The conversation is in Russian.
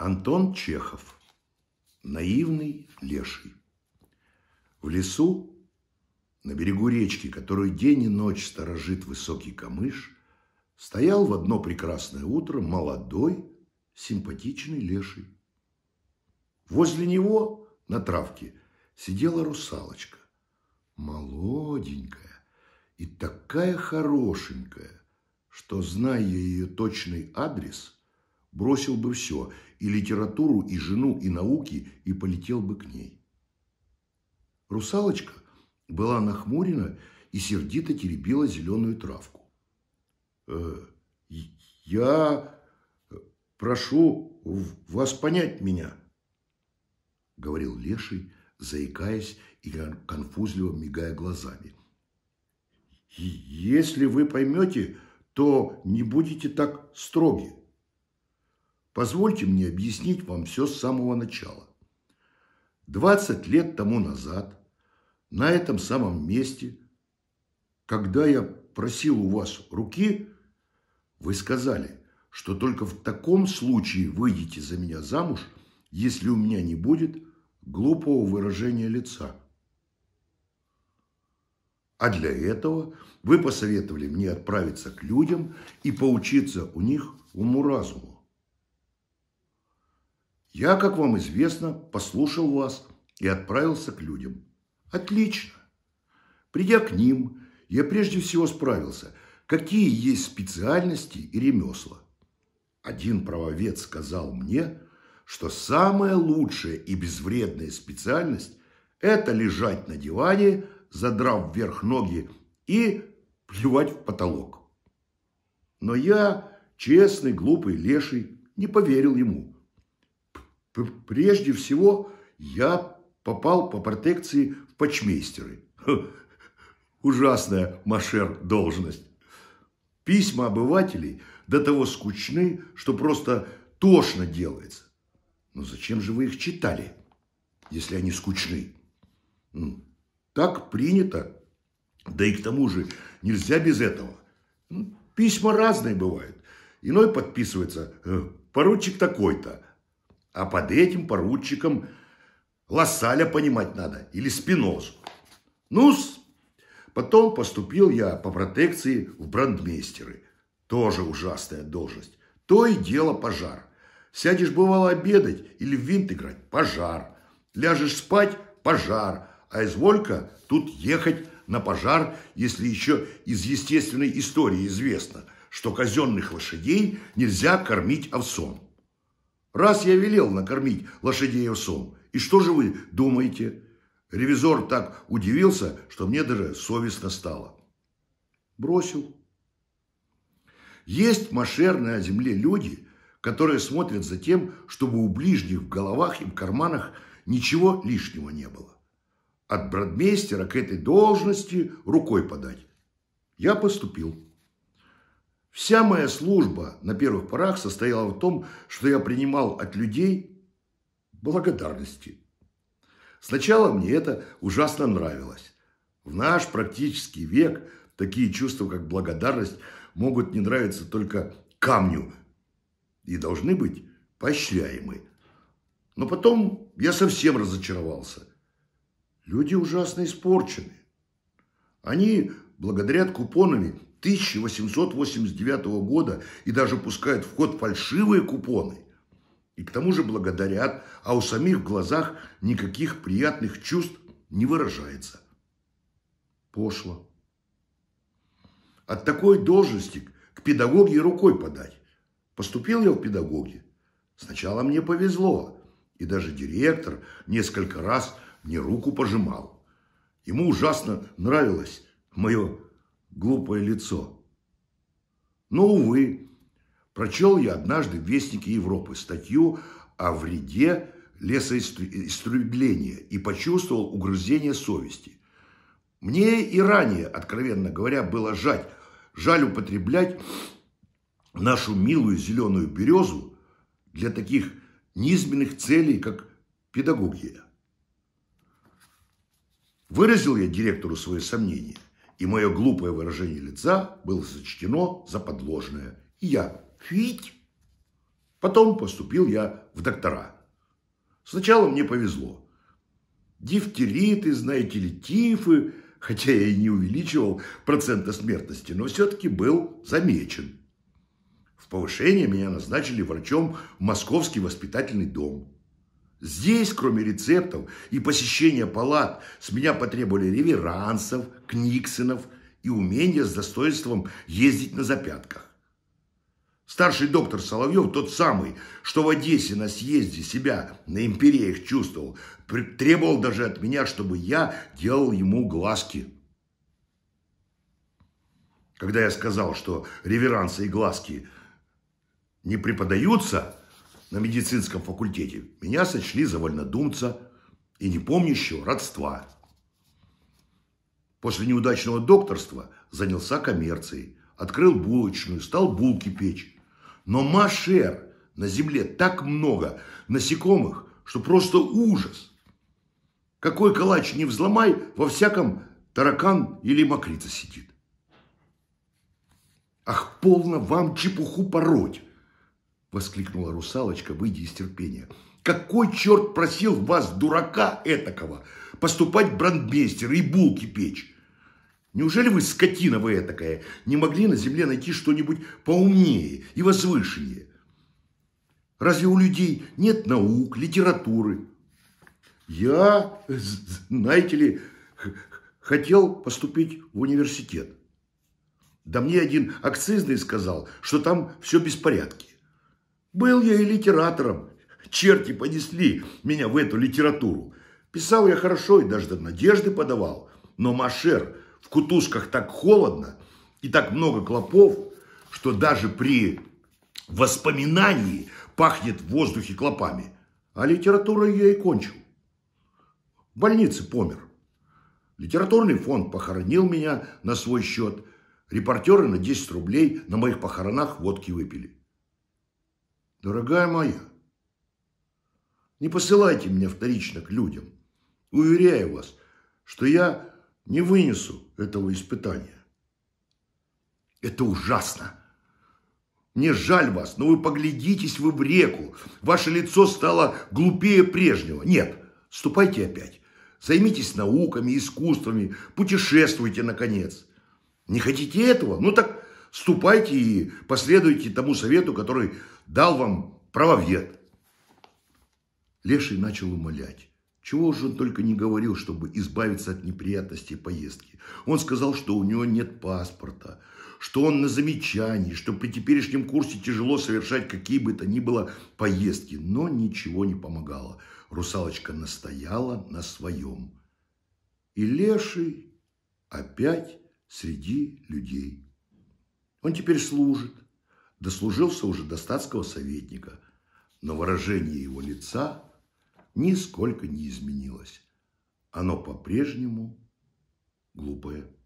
Антон Чехов. Наивный леший. В лесу, на берегу речки, которую день и ночь сторожит высокий камыш, стоял в одно прекрасное утро молодой, симпатичный леший. Возле него на травке сидела русалочка, молоденькая и такая хорошенькая, что, зная ее точный адрес – бросил бы все, и литературу, и жену, и науки, и полетел бы к ней. Русалочка была нахмурена и сердито теребила зеленую травку. «Э, «Я прошу вас понять меня», — говорил Леший, заикаясь и конфузливо мигая глазами. «Если вы поймете, то не будете так строги». Позвольте мне объяснить вам все с самого начала. 20 лет тому назад, на этом самом месте, когда я просил у вас руки, вы сказали, что только в таком случае выйдете за меня замуж, если у меня не будет глупого выражения лица. А для этого вы посоветовали мне отправиться к людям и поучиться у них уму-разуму. Я, как вам известно, послушал вас и отправился к людям. Отлично. Придя к ним, я прежде всего справился, какие есть специальности и ремесла. Один правовед сказал мне, что самая лучшая и безвредная специальность – это лежать на диване, задрав вверх ноги и плевать в потолок. Но я, честный, глупый леший, не поверил ему – Прежде всего, я попал по протекции в почмейстеры. Ужасная машер должность. Письма обывателей до того скучны, что просто тошно делается. Но зачем же вы их читали, если они скучны? Так принято. Да и к тому же нельзя без этого. Письма разные бывают. Иной подписывается э, «поручик такой-то», а под этим поручиком Лассаля понимать надо, или Спинозу. ну -с. Потом поступил я по протекции в брандмейстеры. Тоже ужасная должность. То и дело пожар. Сядешь, бывало, обедать или в винт играть – пожар. Ляжешь спать – пожар. А изволька тут ехать на пожар, если еще из естественной истории известно, что казенных лошадей нельзя кормить овсом. Раз я велел накормить лошадей в овсом, и что же вы думаете? Ревизор так удивился, что мне даже совестно стало. Бросил. Есть машер на земле люди, которые смотрят за тем, чтобы у ближних в головах и в карманах ничего лишнего не было. От бродмейстера к этой должности рукой подать. Я поступил. Вся моя служба на первых порах состояла в том, что я принимал от людей благодарности. Сначала мне это ужасно нравилось. В наш практический век такие чувства, как благодарность, могут не нравиться только камню и должны быть поощряемы. Но потом я совсем разочаровался. Люди ужасно испорчены. Они благодарят купонами 1889 года и даже пускают в ход фальшивые купоны. И к тому же благодарят, а у самих в глазах никаких приятных чувств не выражается. Пошло. От такой должности к педагоге рукой подать. Поступил я в педагоги. Сначала мне повезло. И даже директор несколько раз мне руку пожимал. Ему ужасно нравилось мое глупое лицо. Но, увы, прочел я однажды в Вестнике Европы статью о вреде лесоистребления и почувствовал угрызение совести. Мне и ранее, откровенно говоря, было жаль, жаль употреблять нашу милую зеленую березу для таких низменных целей, как педагогия. Выразил я директору свои сомнения и мое глупое выражение лица было сочтено за подложное. И я «фить». Потом поступил я в доктора. Сначала мне повезло. Дифтериты, знаете ли, тифы, хотя я и не увеличивал процента смертности, но все-таки был замечен. В повышение меня назначили врачом в Московский воспитательный дом. Здесь, кроме рецептов и посещения палат, с меня потребовали реверансов, книксенов и умения с достоинством ездить на запятках. Старший доктор Соловьев, тот самый, что в Одессе на съезде себя на империях чувствовал, требовал даже от меня, чтобы я делал ему глазки. Когда я сказал, что реверансы и глазки не преподаются – на медицинском факультете, меня сочли за вольнодумца и не помнящего родства. После неудачного докторства занялся коммерцией, открыл булочную, стал булки печь. Но машер на земле так много насекомых, что просто ужас. Какой калач не взломай, во всяком таракан или мокрица сидит. Ах, полно вам чепуху пороть. – воскликнула русалочка, выйдя из терпения. «Какой черт просил вас, дурака этакого, поступать брандмейстер и булки печь? Неужели вы, скотина вы этакая, не могли на земле найти что-нибудь поумнее и возвышеннее? Разве у людей нет наук, литературы?» «Я, знаете ли, хотел поступить в университет. Да мне один акцизный сказал, что там все беспорядки. Был я и литератором. Черти понесли меня в эту литературу. Писал я хорошо и даже до надежды подавал. Но, Машер, в кутузках так холодно и так много клопов, что даже при воспоминании пахнет в воздухе клопами. А литературой я и кончил. В больнице помер. Литературный фонд похоронил меня на свой счет. Репортеры на 10 рублей на моих похоронах водки выпили. Дорогая моя, не посылайте меня вторично к людям. Уверяю вас, что я не вынесу этого испытания. Это ужасно. Мне жаль вас, но вы поглядитесь вы в реку. Ваше лицо стало глупее прежнего. Нет, ступайте опять. Займитесь науками, искусствами, путешествуйте, наконец. Не хотите этого? Ну так ступайте и последуйте тому совету, который дал вам правовед. Леший начал умолять. Чего же он только не говорил, чтобы избавиться от неприятностей поездки. Он сказал, что у него нет паспорта, что он на замечании, что при теперешнем курсе тяжело совершать какие бы то ни было поездки. Но ничего не помогало. Русалочка настояла на своем. И Леший опять среди людей. Он теперь служит, дослужился уже до статского советника, но выражение его лица нисколько не изменилось. Оно по-прежнему глупое.